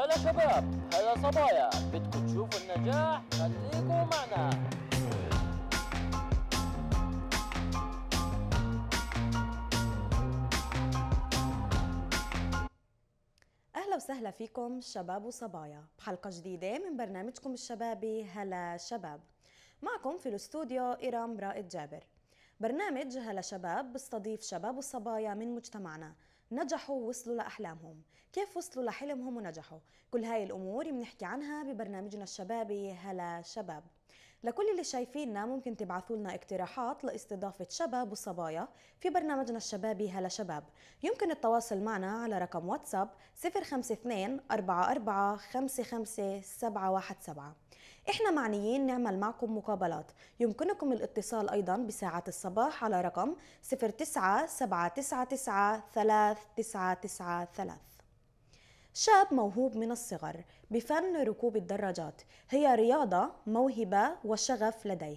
هلا شباب هلا صبايا بدكم تشوفوا النجاح خليكم معنا اهلا وسهلا فيكم شباب وصبايا بحلقه جديده من برنامجكم الشبابي هلا شباب معكم في الاستوديو ايرام رائد جابر برنامج هلا شباب بيستضيف شباب وصبايا من مجتمعنا نجحوا ووصلوا لأحلامهم كيف وصلوا لحلمهم ونجحوا كل هاي الأمور بنحكي عنها ببرنامجنا الشبابي هلا شباب لكل اللي شايفيننا ممكن تبعثوا لنا اقتراحات لاستضافة شباب وصبايا في برنامجنا الشبابي هلا شباب يمكن التواصل معنا على رقم واتساب 052 44 55 717 احنا معنيين نعمل معكم مقابلات يمكنكم الاتصال ايضا بساعات الصباح على رقم 0979939993 شاب موهوب من الصغر بفن ركوب الدراجات هي رياضة موهبة وشغف لديه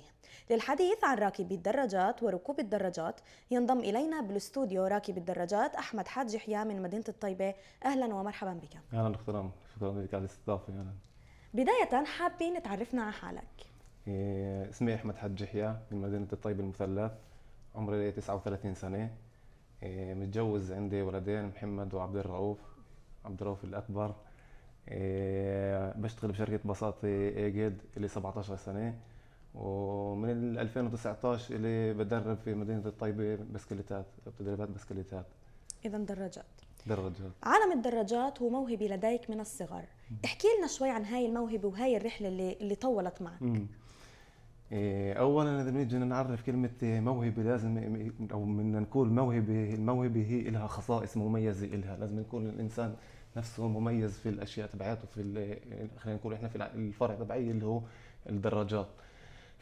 للحديث عن راكبي الدراجات وركوب الدراجات ينضم إلينا بالاستوديو راكب الدراجات أحمد حاج يحيى من مدينة الطيبة أهلا ومرحبا بك أهلا دكتور شكرا لك على الاستضافة بداية حابين تعرفنا على حالك إيه، اسمي أحمد حج يحيى من مدينة الطيب المثلث عمري 39 سنة إيه، متجوز عندي ولدين محمد وعبد الرؤوف عبد الرؤوف الأكبر إيه، بشتغل بشركة بساطة ايجيد لي 17 سنة ومن 2019 اللي بدرب في مدينة الطيبة بسكليتات تدريبات بسكليتات إذا مدرجات دراجات عالم الدراجات هو موهبة لديك من الصغر مم. احكي لنا شوي عن هاي الموهبة وهاي الرحلة اللي, اللي طولت معك مم. إيه، اولا اذا بنيجي نعرف كلمه موهبه لازم او بدنا نقول موهبه الموهبه هي لها خصائص مميزه لها لازم يكون الانسان نفسه مميز في الاشياء تبعاته في خلينا نقول احنا في الفرع تبعي اللي هو الدراجات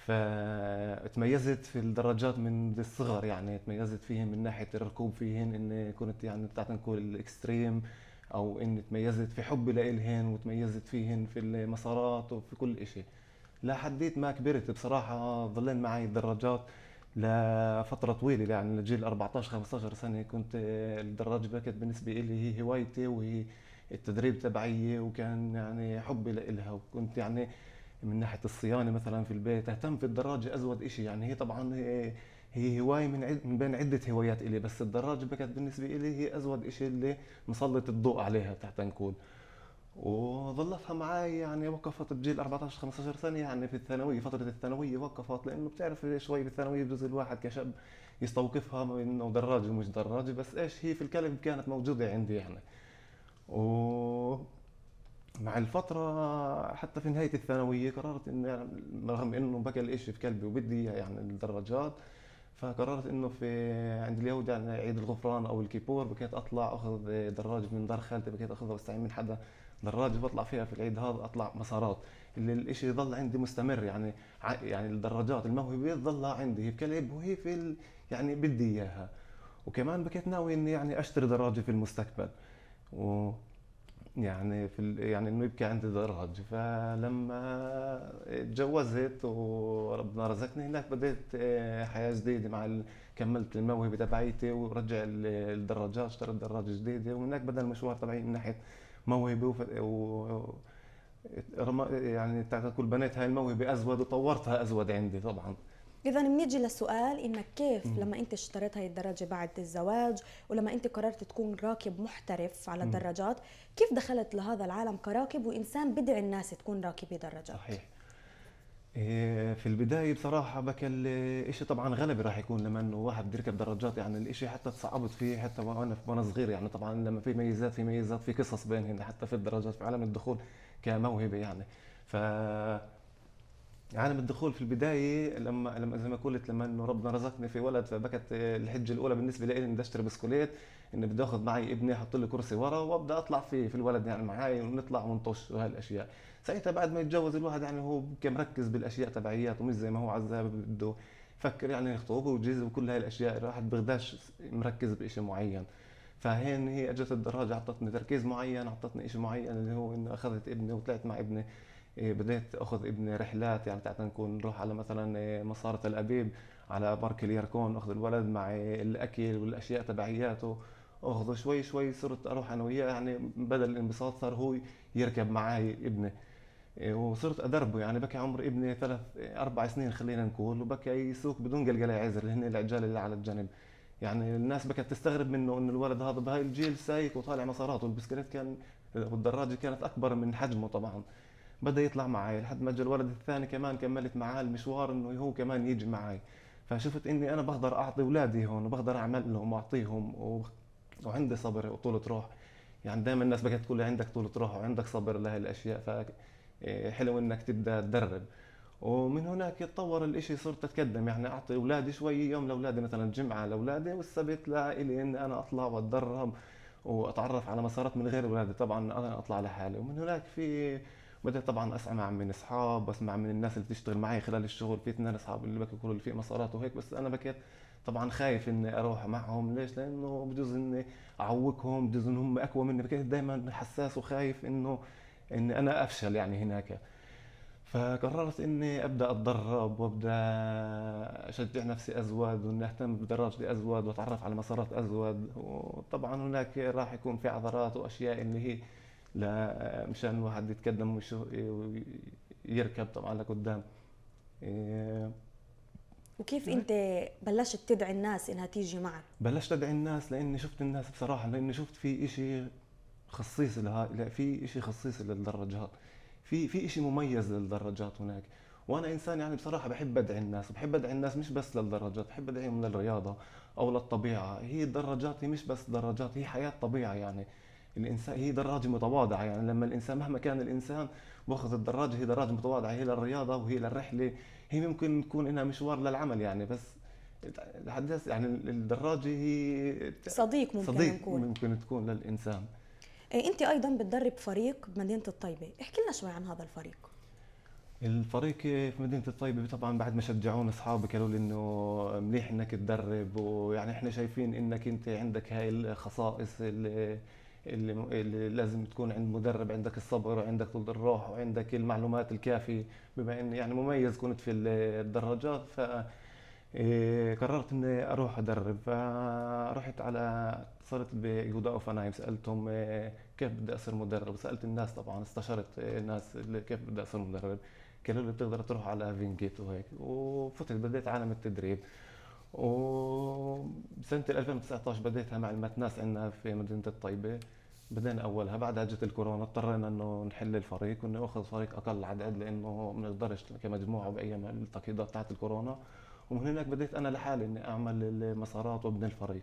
فتميزت في الدراجات من الصغر يعني تميزت فيهم من ناحيه الركوب فيهن اني كنت يعني بتاعت نقول الاكستريم او اني تميزت في حبي لإلهن وتميزت فيهن في المسارات وفي كل إشي لحديت ما كبرت بصراحه ظلين معي الدراجات لفترة طويلة يعني لجيل 14 15 سنة كنت الدراجة باكت بالنسبة لي هي هوايتي وهي التدريب تبعي وكان يعني حبي لإلها وكنت يعني من ناحيه الصيانه مثلا في البيت اهتم في الدراجه ازود شيء يعني هي طبعا هي, هي هوايه من, عد من بين عده هوايات الي بس الدراجه بكت بالنسبه لي هي ازود شيء اللي مسلط الضوء عليها تحت نقول وظلتها معي يعني وقفت بجيل 14 15 سنه يعني في الثانويه فتره الثانويه وقفت لانه بتعرف شوي بالثانويه بجوز الواحد كشاب يستوقفها انه دراجه مش دراجه بس ايش هي في الكلب كانت موجوده عندي يعني مع الفترة حتى في نهاية الثانوية قررت إن رغم إنه بقى الإشي في قلبي وبدي يعني الدراجات فقررت إنه في عند اليهود يعني عيد الغفران أو الكيبور بكيت أطلع أخذ دراجة من دار خالتي بكيت أخذها واستعين من حدا دراجة بطلع فيها في العيد هذا أطلع مسارات اللي الإشي ظل عندي مستمر يعني يعني الدراجات الموهبة تضلها عندي هي في كلب وهي في ال... يعني بدي إياها وكمان بكيت ناوي إني يعني أشتري دراجة في المستقبل و يعني في يعني انه يبكي عندي درج فلما اتجوزت وربنا رزقني هناك بدات آه، حياه جديده مع كملت الموهبه تبعيتي ورجع الدراجات اشتريت دراجه جديده وهناك بدا المشوار تبعي من ناحيه موهبه وف... و... يعني كل بنات هاي الموهبه ازود وطورتها ازود عندي طبعا اذا بنيجي للسؤال انك كيف مم. لما انت اشتريت هاي الدراجه بعد الزواج ولما انت قررت تكون راكب محترف على الدراجات كيف دخلت لهذا العالم كراكب وانسان بدعي الناس تكون راكبي دراجات صحيح إيه، في البداية بصراحة بك الإشي طبعا غلبي راح يكون لما إنه واحد بده يركب دراجات يعني الإشي حتى تصعبت فيه حتى وأنا وأنا صغير يعني طبعا لما في ميزات في ميزات في قصص بينهن حتى في الدراجات في عالم الدخول كموهبة يعني ف عالم الدخول في البدايه لما لما زي ما قلت لما انه ربنا رزقني في ولد فبكت الحجه الاولى بالنسبه لي اني بدي اشتري بسكوليت اني بدي اخذ معي ابني احط له كرسي ورا وابدا اطلع في في الولد يعني معي ونطلع ونطش وهالاشياء ساعتها بعد ما يتجوز الواحد يعني هو كان مركز بالاشياء تبعيات ومش زي ما هو عذاب بده فكر يعني يخطب ويجهز وكل هاي الاشياء الواحد بغداش مركز بشيء معين فهين هي اجت الدراجه اعطتني تركيز معين اعطتني شيء معين اللي هو انه اخذت ابني وطلعت مع ابني إيه، بديت اخذ ابني رحلات يعني بتاعتنا نكون نروح على مثلا إيه، مصارة الابيب على بارك اليركون اخذ الولد مع إيه، الاكل والاشياء تبعياته اخذه شوي شوي صرت اروح انا وياه يعني بدل الانبساط صار هو يركب معي ابني وصرت ادربه يعني بكى عمر ابني ثلاث اربع سنين خلينا نقول وبكى يسوق بدون قلقله عزر اللي هن العجال اللي على الجنب يعني الناس بكت تستغرب منه انه الولد هذا بهاي الجيل سايق وطالع مساراته البسكليت كان والدراجه كانت اكبر من حجمه طبعا بدا يطلع معي لحد ما جاء الولد الثاني كمان كملت معاه المشوار انه هو كمان يجي معي فشفت اني انا بقدر اعطي اولادي هون وبقدر اعمل لهم واعطيهم و... وعندي صبر وطولة روح يعني دائما الناس بقت تقول لي عندك طولة روح وعندك صبر لهي الاشياء فحلو إيه، انك تبدا تدرب ومن هناك يتطور الاشي صرت اتقدم يعني اعطي اولادي شوي يوم لاولادي مثلا جمعه لاولادي والسبت لإلي اني انا اطلع واتدرب واتعرف على مسارات من غير اولادي طبعا انا اطلع لحالي ومن هناك في بدأت طبعا اسمع من اصحاب واسمع من الناس اللي بتشتغل معي خلال الشغل في اثنين اصحاب اللي يقولوا لي في مسارات وهيك بس انا بكيت طبعا خايف اني اروح معهم ليش لانه بجوز اني اعوقهم بجوز ان هم اقوى مني بكيت دائما حساس وخايف انه اني انا افشل يعني هناك فقررت اني ابدا اتدرب وابدا اشجع نفسي ازود واني اهتم بدراجتي ازود واتعرف على مسارات ازود وطبعا هناك راح يكون في عذرات واشياء اللي هي لا مشان الواحد يتقدم ويركب طبعا لقدام إيه. وكيف انت بلشت تدعي الناس انها تيجي معك؟ بلشت ادعي الناس لاني شفت الناس بصراحه لاني شفت في شيء خصيص لها لا في شيء خصيص للدراجات في في شيء مميز للدراجات هناك وانا انسان يعني بصراحه بحب ادعي الناس بحب ادعي الناس مش بس للدراجات بحب ادعيهم للرياضه او للطبيعه هي الدراجات هي مش بس دراجات هي حياه طبيعه يعني الانسان هي دراجه متواضعه يعني لما الانسان مهما كان الانسان باخذ الدراجه هي دراجه متواضعه هي للرياضه وهي للرحله هي ممكن تكون انها مشوار للعمل يعني بس الحدث يعني الدراجه هي صديق ممكن صديق نكون. ممكن تكون للانسان إيه، انت ايضا بتدرب فريق بمدينه الطيبه احكي لنا شوي عن هذا الفريق الفريق في مدينه الطيبه طبعا بعد ما شجعونا اصحابي قالوا لي انه منيح انك تدرب ويعني احنا شايفين انك انت عندك هاي الخصائص اللي اللي, اللي لازم تكون عند مدرب عندك الصبر وعندك طول الروح وعندك المعلومات الكافيه بما اني يعني مميز كنت في الدراجات ف إيه، قررت اني اروح ادرب فرحت على اتصلت بجودا اوفنهايم سالتهم إيه، كيف بدي اصير مدرب سالت الناس طبعا استشرت الناس كيف بدي اصير مدرب قالوا لي بتقدر تروح على فينجيت وهيك وفتت بديت عالم التدريب وسنة 2019 بديتها مع المتناس عندنا في مدينة الطيبة بدينا اولها بعدها جت الكورونا اضطرينا انه نحل الفريق وناخذ فريق اقل عدد لانه ما بنقدرش كمجموعه بأي التقييدات تاعت الكورونا ومن هناك بديت انا لحالي اني اعمل المسارات وابني الفريق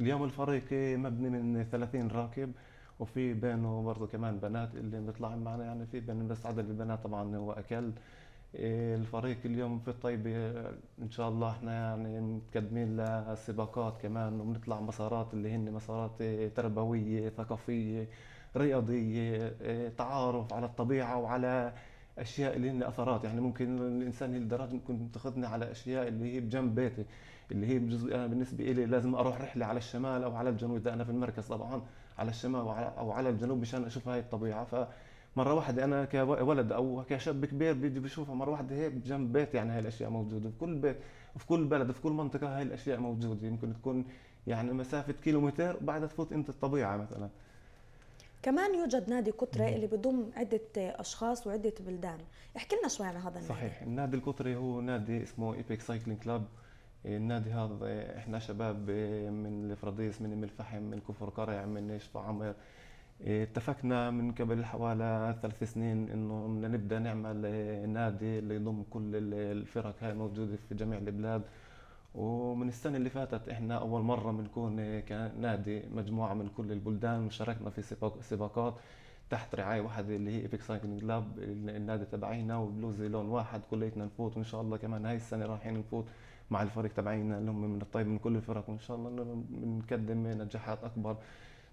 اليوم الفريق مبني من 30 راكب وفي بينه برضه كمان بنات اللي بيطلعوا معنا يعني في بين بس عدد البنات طبعا هو اقل إيه، الفريق اليوم في الطيبة إيه، إن شاء الله إحنا يعني متقدمين لسباقات كمان وبنطلع مسارات اللي هن مسارات إيه، تربوية ثقافية رياضية تعارف على الطبيعة وعلى أشياء اللي هن أثرات يعني ممكن الإنسان هي لدرجة ممكن تاخذني على أشياء اللي هي بجنب بيتي اللي هي بجزء أنا بالنسبة إلي لازم أروح رحلة على الشمال أو على الجنوب إذا أنا في المركز طبعا على الشمال أو على الجنوب مشان أشوف هاي الطبيعة ف مره واحده انا كولد او كشاب كبير بيجي بشوفها مره واحده هيك بجنب بيت يعني هاي الاشياء موجوده في كل بيت في كل بلد في كل منطقه هاي الاشياء موجوده يمكن تكون يعني مسافه كيلومتر وبعدها تفوت انت الطبيعه مثلا كمان يوجد نادي قطري اللي بضم عدة أشخاص وعدة بلدان احكي لنا شوي عن هذا النادي صحيح النادي القطري هو نادي اسمه إيبك سايكلينج كلاب النادي هذا احنا شباب إيه، من الفراديس من الملفحم من كفر قرع من شفا عمر إيه، اتفقنا من قبل حوالي ثلاث سنين انه بدنا نبدا نعمل إيه، نادي اللي يضم كل الفرق هاي الموجوده في جميع البلاد ومن السنة اللي فاتت احنا أول مرة بنكون إيه، كنادي مجموعة من كل البلدان وشاركنا في سباقات تحت رعاية واحدة اللي هي إيبك سايكلينج لاب النادي تبعينا وبلوزي لون واحد كليتنا نفوت وإن شاء الله كمان هاي السنة رايحين نفوت مع الفريق تبعينا اللي هم من الطيب من كل الفرق وإن شاء الله بنقدم نجاحات أكبر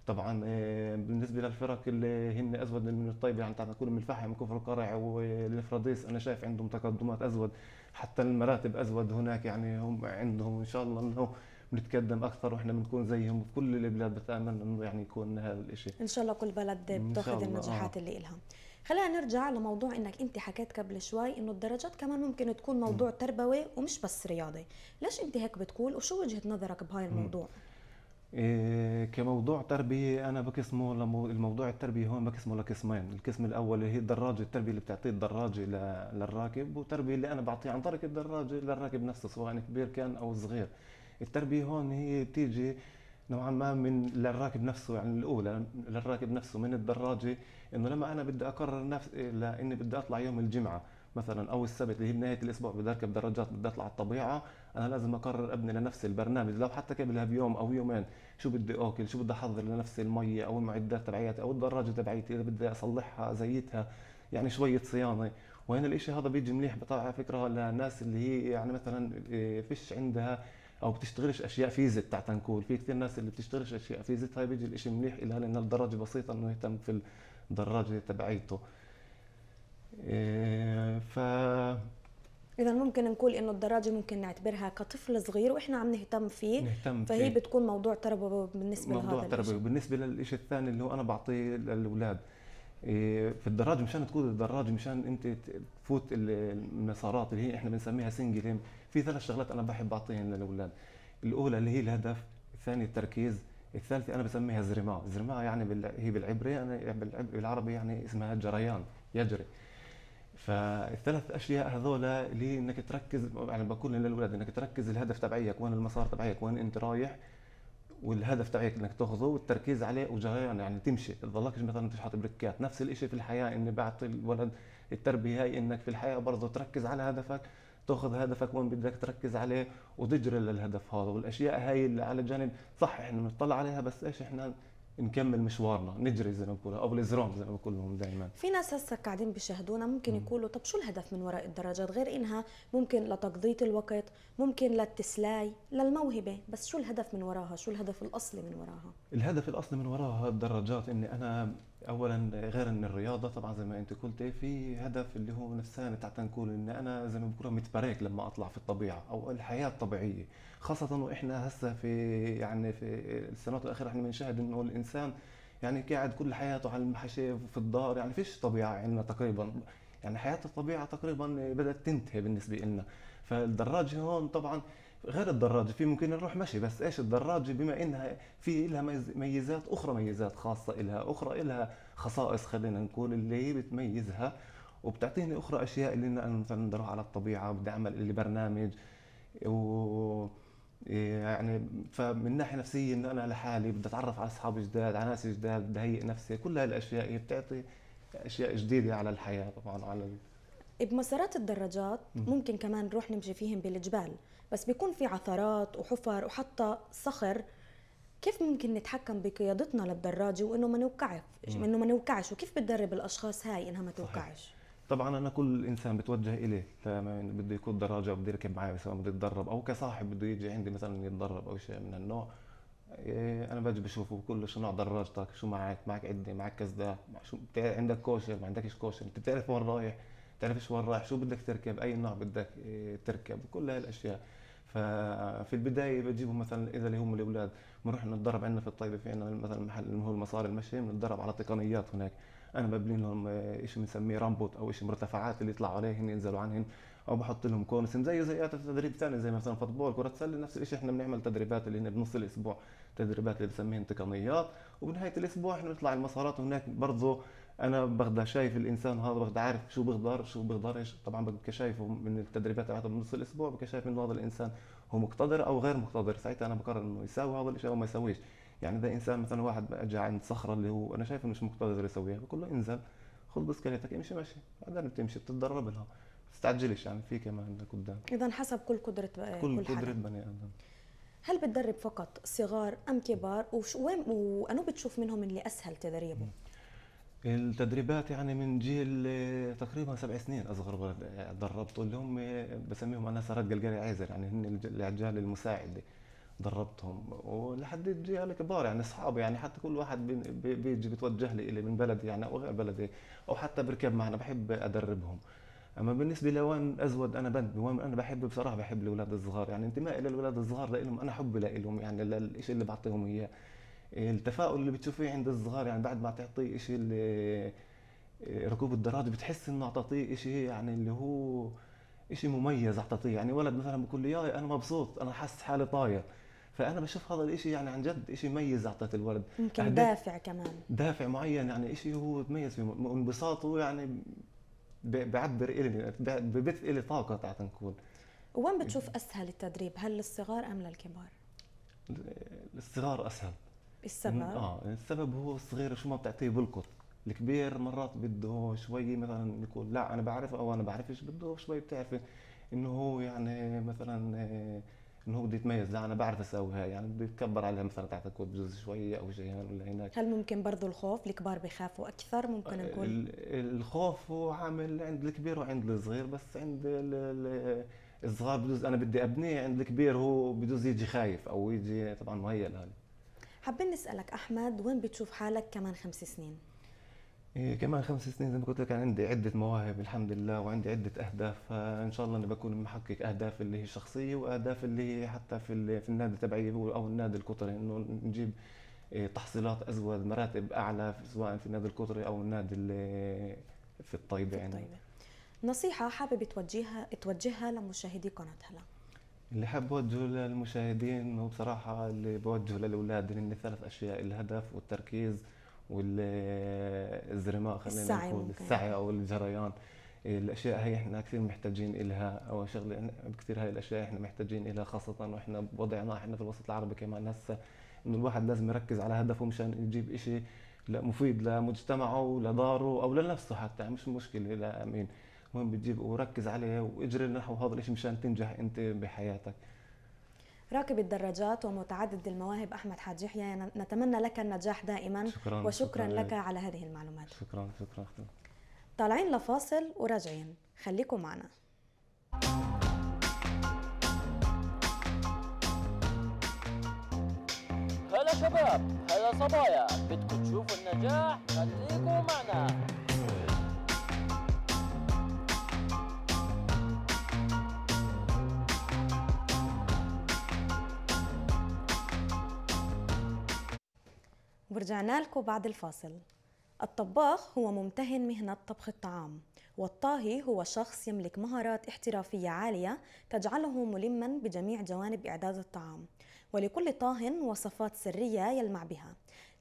طبعا آه، بالنسبه للفرق اللي هن ازود من الطيبه يعني تكون من الفحم كفر القرع والفراديس انا شايف عندهم تقدمات ازود حتى المراتب ازود هناك يعني هم عندهم ان شاء الله انه بنتقدم اكثر واحنا بنكون زيهم كل البلاد بتامل انه يعني يكون هذا الشيء ان شاء الله كل بلد بتاخذ النجاحات آه. اللي إلها خلينا نرجع لموضوع انك انت حكيت قبل شوي انه الدرجات كمان ممكن تكون موضوع تربوي ومش بس رياضي ليش انت هيك بتقول وشو وجهه نظرك بهاي الموضوع م. إيه، كموضوع تربية أنا بقسمه الموضوع التربية هون بقسمه لقسمين القسم الأول هي الدراجة التربية اللي بتعطيه الدراجة للراكب والتربية اللي أنا بعطيه عن طريق الدراجة للراكب نفسه سواء كبير كان أو صغير التربية هون هي بتيجي نوعا ما من للراكب نفسه يعني الاولى للراكب نفسه من الدراجه انه لما انا بدي اقرر نفس لاني بدي اطلع يوم الجمعه مثلا او السبت اللي هي بنهايه الاسبوع بدي اركب دراجات بدي اطلع على الطبيعه انا لازم اقرر ابني لنفسي البرنامج لو حتى قبلها بيوم او يومين شو بدي اكل شو بدي احضر لنفسي المي او المعدات تبعيتي او الدراجه تبعيتي اذا بدي اصلحها زيتها يعني شويه صيانه وهنا الاشي هذا بيجي منيح بطلع على فكره للناس اللي هي يعني مثلا آه، فيش عندها او بتشتغلش اشياء فيزت تاع نقول في كثير ناس اللي بتشتغلش اشياء فيزت هاي بيجي الاشي منيح لها لانها الدرجه بسيطه انه يهتم في الدراجه تبعيته آه، ف اذا ممكن نقول انه الدراجه ممكن نعتبرها كطفل صغير واحنا عم نهتم فيه نهتم فهي فيه. بتكون موضوع تربوي بالنسبه موضوع لهذا موضوع تربوي بالنسبه للشيء الثاني اللي هو انا بعطيه للاولاد إيه، في الدراجه مشان تقود الدراجه مشان انت تفوت المسارات اللي هي احنا بنسميها سنجل في ثلاث شغلات انا بحب اعطيهن للاولاد الاولى اللي هي الهدف الثانيه التركيز الثالثه انا بسميها زرماء زرماء يعني بال... هي بالعبري يعني، انا بالعربي يعني اسمها جريان يجري فالثلاث اشياء هذولا اللي انك تركز يعني بقول للاولاد انك تركز الهدف تبعيك وين المسار تبعيك وين انت رايح والهدف تبعك انك تاخذه والتركيز عليه وجريان يعني تمشي تضلكش مثلا تشحط بريكات نفس الشيء في الحياه اني بعت الولد التربيه هاي انك في الحياه برضه تركز على هدفك تاخذ هدفك وين بدك تركز عليه وتجري للهدف هذا والاشياء هاي اللي على جانب صح احنا بنطلع عليها بس ايش احنا نكمل مشوارنا نجري زي ما بقولوا او الازرام زي ما بقول لهم دائما في ناس هسه قاعدين بيشاهدونا ممكن يقولوا طب شو الهدف من وراء الدراجات غير انها ممكن لتقضيه الوقت ممكن للتسلاي للموهبه بس شو الهدف من وراها شو الهدف الاصلي من وراها الهدف الاصلي من وراها الدراجات اني انا اولا غير ان الرياضه طبعا زي ما انت قلت في هدف اللي هو نفساني تحت نقول ان انا زي ما بقولوا متبرك لما اطلع في الطبيعه او الحياه الطبيعيه خاصه واحنا هسه في يعني في السنوات الاخيره احنا بنشاهد انه الانسان يعني قاعد كل حياته على المحاشي في الدار يعني فيش طبيعه عندنا تقريبا يعني حياه الطبيعه تقريبا بدات تنتهي بالنسبه لنا فالدراجه هون طبعا غير الدراجه في ممكن نروح مشي بس ايش الدراجه بما انها في لها ميزات اخرى ميزات خاصه لها اخرى لها خصائص خلينا نقول اللي هي بتميزها وبتعطيني اخرى اشياء اللي انا مثلا بدي اروح على الطبيعه بدي اعمل اللي برنامج و يعني فمن ناحيه نفسيه انه انا لحالي بدي اتعرف على اصحاب جداد على ناس جداد بدي هيئ نفسي كل هالاشياء هي بتعطي اشياء جديده على الحياه طبعا على بمسارات الدراجات ممكن كمان نروح نمشي فيهم بالجبال بس بيكون في عثرات وحفر وحتى صخر كيف ممكن نتحكم بقيادتنا للدراجه وانه ما نوقعش انه ما نوقعش وكيف بتدرب الاشخاص هاي انها ما توقعش طبعا انا كل انسان بتوجه اليه بده يكون دراجه بده يركب معي سواء بده يتدرب او كصاحب بده يجي عندي مثلا يتدرب او شيء من إيه انا بجي بشوفه بقول له شو نوع دراجتك شو معك معك عده معك كذا شو عندك كوشه ما عندكش كوشه انت بتعرف وين رايح بتعرفش وين رايح شو بدك تركب اي نوع بدك إيه، تركب كل هالاشياء ففي البدايه بتجيبهم مثلا اذا اللي هم الاولاد بنروح نتدرب عندنا في الطيبه في عندنا مثلا محل اللي هو المصاري المشي بنتدرب على تقنيات هناك انا ببني لهم شيء بنسميه رامبوت او شيء مرتفعات اللي يطلعوا عليهن ينزلوا عنهن او بحط لهم كونسم زي زي تدريب ثاني زي مثلا فوتبول كره سله نفس الشيء احنا بنعمل تدريبات اللي هنا بنص الاسبوع تدريبات اللي بنسميهن تقنيات وبنهايه الاسبوع احنا بنطلع المسارات هناك برضه انا بغدا شايف الانسان هذا بغدا عارف شو بيقدر شو بيقدرش طبعا ببقى شايفه من التدريبات تبعته بنص الاسبوع ببقى شايف انه هذا الانسان هو مقتدر او غير مقتدر ساعتها انا بقرر انه يساوي هذا الشيء او ما يسويش يعني اذا انسان مثلا واحد اجى عند صخره اللي هو انا شايفه مش مقتدر يسويها بقول له انزل خذ بسكليتك امشي ماشي بعدين بتمشي بتتدرب لها تستعجلش يعني في كمان قدام اذا حسب كل قدره بقى كل, كل قدره بني ادم هل بتدرب فقط صغار ام كبار وشو وين وانو بتشوف منهم اللي اسهل تدريبه؟ التدريبات يعني من جيل تقريبا سبع سنين اصغر ولد دربته اللي هم بسميهم انا سرد قلقري عايزر يعني هن العجال المساعده دربتهم ولحد الجيل كبار يعني اصحابي يعني حتى كل واحد بيجي بتوجه لي الي من بلدي يعني او غير بلدي او حتى بركب معنا بحب ادربهم اما بالنسبه لوين ازود انا بنت وين انا بحب بصراحه بحب الاولاد الصغار يعني انتمائي للاولاد الصغار لهم انا حبي لهم يعني للشيء اللي بعطيهم اياه إيه، التفاؤل اللي بتشوفيه عند الصغار يعني بعد ما تعطيه شيء إيه، ركوب الدراجه بتحس انه اعطيه شيء يعني اللي هو شيء مميز اعطيه يعني ولد مثلا بقول لي ياي انا مبسوط انا حاسس حالي طاير فانا بشوف هذا الشيء يعني عن جد شيء مميز اعطيت الولد يمكن يعني دافع كمان دافع معين يعني شيء هو مميز فيه انبساطه يعني بيعبر الي ببث الي طاقه تعال نقول وين بتشوف اسهل التدريب هل للصغار ام للكبار؟ للصغار اسهل السبب اه السبب هو الصغير شو ما بتعطيه بلقط الكبير مرات بده شوي مثلا يقول لا انا بعرف او انا بعرفش بده شوي بتعرفي انه هو يعني مثلا آه، انه هو بده يتميز لا انا بعرف اسوي هاي يعني بده يتكبر عليها مثلا تحت الكود بجوز شوي او شيء هنا ولا هناك هل ممكن برضه الخوف الكبار بخافوا اكثر ممكن آه، نقول الخوف هو عامل عند الكبير وعند الصغير بس عند الصغار بجوز انا بدي ابنيه عند الكبير هو بجوز يجي خايف او يجي طبعا مهيأ لهذا حابين نسالك احمد وين بتشوف حالك كمان خمس سنين إيه كمان خمس سنين زي ما قلت لك انا عندي عده مواهب الحمد لله وعندي عده اهداف فان آه، شاء الله اني بكون محقق اهداف اللي هي شخصيه واهداف اللي هي حتى في في النادي تبعي او النادي القطري انه نجيب إيه، تحصيلات ازود مراتب اعلى سواء في النادي القطري او النادي اللي في الطيبه, يعني الطيبة. يعني نصيحه حابب توجهها توجهها لمشاهدي قناه هلا اللي حاب اوجهه للمشاهدين وبصراحه اللي بوجهه للاولاد ان ثلاث اشياء الهدف والتركيز والزرماء خلينا نقول السعي او الجريان الاشياء هي احنا كثير محتاجين لها او شغله كثير هاي الاشياء احنا محتاجين لها خاصه واحنا بوضعنا احنا في الوسط العربي كمان هسه انه الواحد لازم يركز على هدفه مشان يجيب شيء مفيد لمجتمعه ولداره او لنفسه حتى مش مشكله لامين المهم بتجيب وركز عليها واجري نحو هذا الشيء مشان تنجح انت بحياتك راكب الدراجات ومتعدد المواهب احمد حاج يحيى نتمنى لك النجاح دائما شكرا وشكرا شكرا لك على هذه المعلومات شكرا شكرا طالعين لفاصل وراجعين خليكم معنا هلا شباب هلا صبايا بدكم تشوفوا النجاح خليكم معنا ورجعنا لكم بعد الفاصل الطباخ هو ممتهن مهنة طبخ الطعام والطاهي هو شخص يملك مهارات احترافية عالية تجعله ملما بجميع جوانب إعداد الطعام ولكل طاه وصفات سرية يلمع بها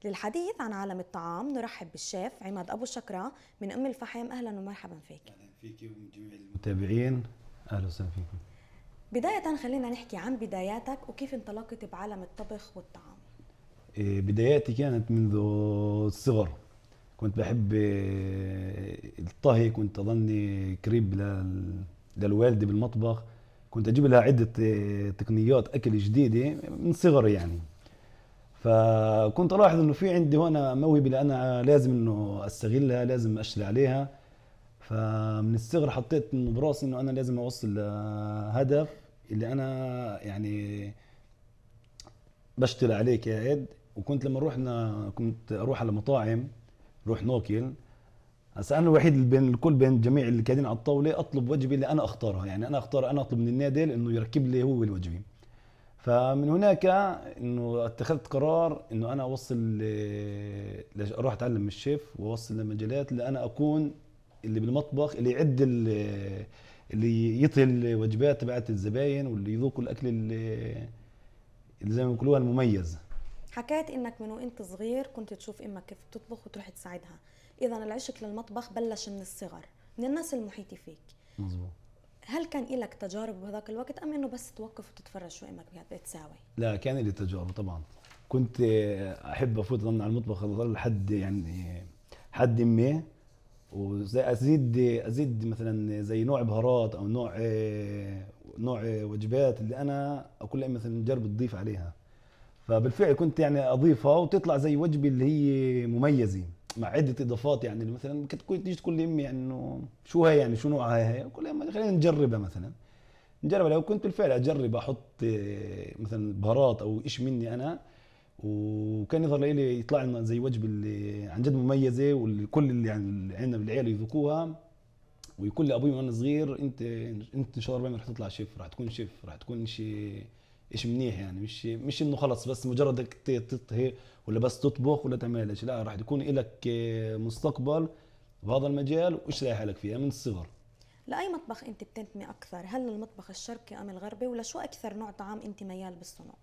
للحديث عن عالم الطعام نرحب بالشيف عماد أبو شكرة من أم الفحم أهلا ومرحبا فيك أهلا فيك وجميع المتابعين أهلا وسهلا فيكم بداية خلينا نحكي عن بداياتك وكيف انطلقت بعالم الطبخ والطعام بداياتي كانت منذ الصغر كنت بحب آه، الطهي كنت اظني قريب للوالده بالمطبخ كنت اجيب لها عده آه، تقنيات اكل جديده من صغري يعني فكنت الاحظ انه في عندي هون موهبه اللي انا لازم انه استغلها لازم اشتغل عليها فمن الصغر حطيت انه براسي انه انا لازم اوصل لهدف اللي انا يعني بشتغل عليه كعيد وكنت لما رحنا كنت اروح على مطاعم روح ناكل هسا انا الوحيد بين الكل بين جميع اللي قاعدين على الطاوله اطلب وجبه اللي انا اختارها يعني انا اختار انا اطلب من النادل انه يركب لي هو الوجبه فمن هناك انه اتخذت قرار انه انا اوصل ل... اروح اتعلم من الشيف واوصل لمجالات اللي انا اكون اللي بالمطبخ اللي يعد اللي, اللي يطهي الوجبات تبعت الزباين واللي يذوقوا الاكل اللي, اللي زي ما بيقولوها المميز حكيت انك من وانت صغير كنت تشوف امك كيف بتطبخ وتروح تساعدها اذا العشق للمطبخ بلش من الصغر من الناس المحيطه فيك مزبوط هل كان لك تجارب بهذاك الوقت ام انه بس توقف وتتفرج شو امك بتساوي لا كان لي تجارب طبعا كنت احب افوت على المطبخ اضل لحد يعني حد امي وازيد ازيد مثلا زي نوع بهارات او نوع نوع وجبات اللي انا اقول لها مثلا جرب تضيف عليها فبالفعل كنت يعني اضيفها وتطلع زي وجبه اللي هي مميزه مع عده اضافات يعني مثلا كنت تيجي تقول لي امي يعني انه شو هي يعني شو نوعها هي اقول خلينا نجربها مثلا نجربها لو كنت بالفعل اجرب احط آه، مثلا بهارات او شيء مني انا وكان يظهر لي يطلع لنا زي وجبه اللي عن جد مميزه والكل اللي يعني عندنا بالعيله يذوقوها ويقول لي ابوي وانا صغير انت انت ان شاء الله رح تطلع شيف رح تكون شيف رح تكون شيء شيء منيح يعني مش مش انه خلص بس مجرد انك تطهي ولا بس تطبخ ولا تعمل لا راح يكون لك آه، مستقبل بهذا المجال وايش رايح حالك فيها من الصغر لاي مطبخ انت بتنتمي اكثر هل المطبخ الشرقي ام الغربي ولا شو اكثر نوع طعام انت ميال بالصنع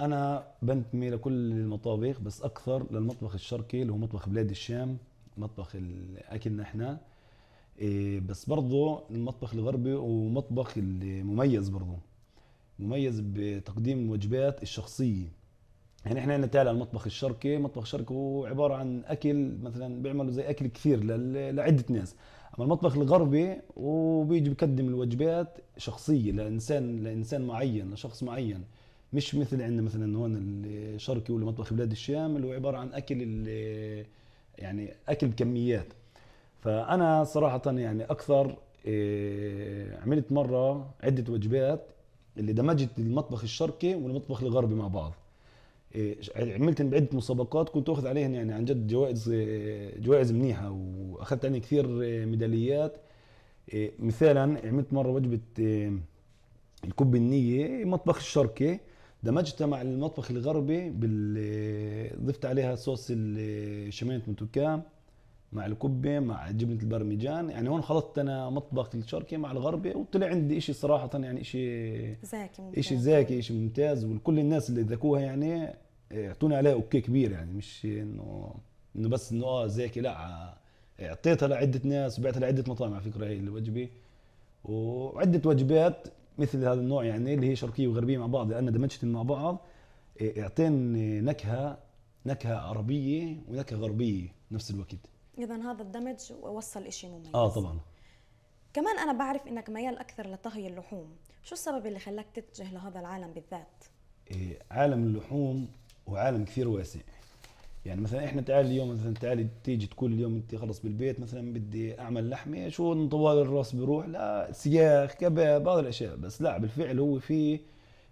انا بنتمي لكل المطابخ بس اكثر للمطبخ الشرقي اللي هو مطبخ بلاد الشام مطبخ اكلنا احنا إيه، بس برضه المطبخ الغربي ومطبخ المميز برضه مميز بتقديم وجبات الشخصيه يعني احنا عندنا تالي المطبخ الشرقي المطبخ الشرقي هو عباره عن اكل مثلا بيعملوا زي اكل كثير لعده ناس اما المطبخ الغربي وبيجي بقدم الوجبات شخصيه لانسان لانسان معين لشخص معين مش مثل عندنا مثلا هون الشرقي ولا مطبخ بلاد الشام اللي هو عباره عن اكل يعني اكل بكميات فانا صراحه يعني اكثر إيه، عملت مره عده وجبات اللي دمجت المطبخ الشرقي والمطبخ الغربي مع بعض إيه، عملت بعده مسابقات كنت اخذ عليهم يعني عن جد جوائز إيه، جوائز منيحه واخذت عني كثير إيه، ميداليات مثالا عملت مره وجبه الكب النيه مطبخ الشرقي دمجتها مع المطبخ الغربي بال... ضفت عليها صوص الشمانة من مع الكبه مع جبنه البرمجان يعني هون خلطت انا مطبخ الشرقي مع الغربي وطلع عندي شيء صراحه يعني شيء زاكي شيء زاكي شيء ممتاز وكل الناس اللي ذاكوها يعني اعطوني آه، عليه اوكي كبير يعني مش انه انه بس انه اه زاكي لا آه، اعطيتها لعده ناس وبعتها لعده مطاعم على فكره هي الوجبه وعده وجبات مثل هذا النوع يعني اللي هي شرقيه وغربيه مع بعض لان دمجتهم مع بعض اعطيني آه، نكهه نكهه عربيه ونكهه غربيه نفس الوقت اذا هذا الدمج وصل إشي مميز اه طبعا كمان انا بعرف انك ميال اكثر لطهي اللحوم شو السبب اللي خلاك تتجه لهذا العالم بالذات إيه عالم اللحوم وعالم كثير واسع يعني مثلا احنا تعال اليوم مثلا تعالي تيجي تقول اليوم انت خلص بالبيت مثلا بدي اعمل لحمه شو طوال الراس بروح لا سياخ كباب بعض الاشياء بس لا بالفعل هو في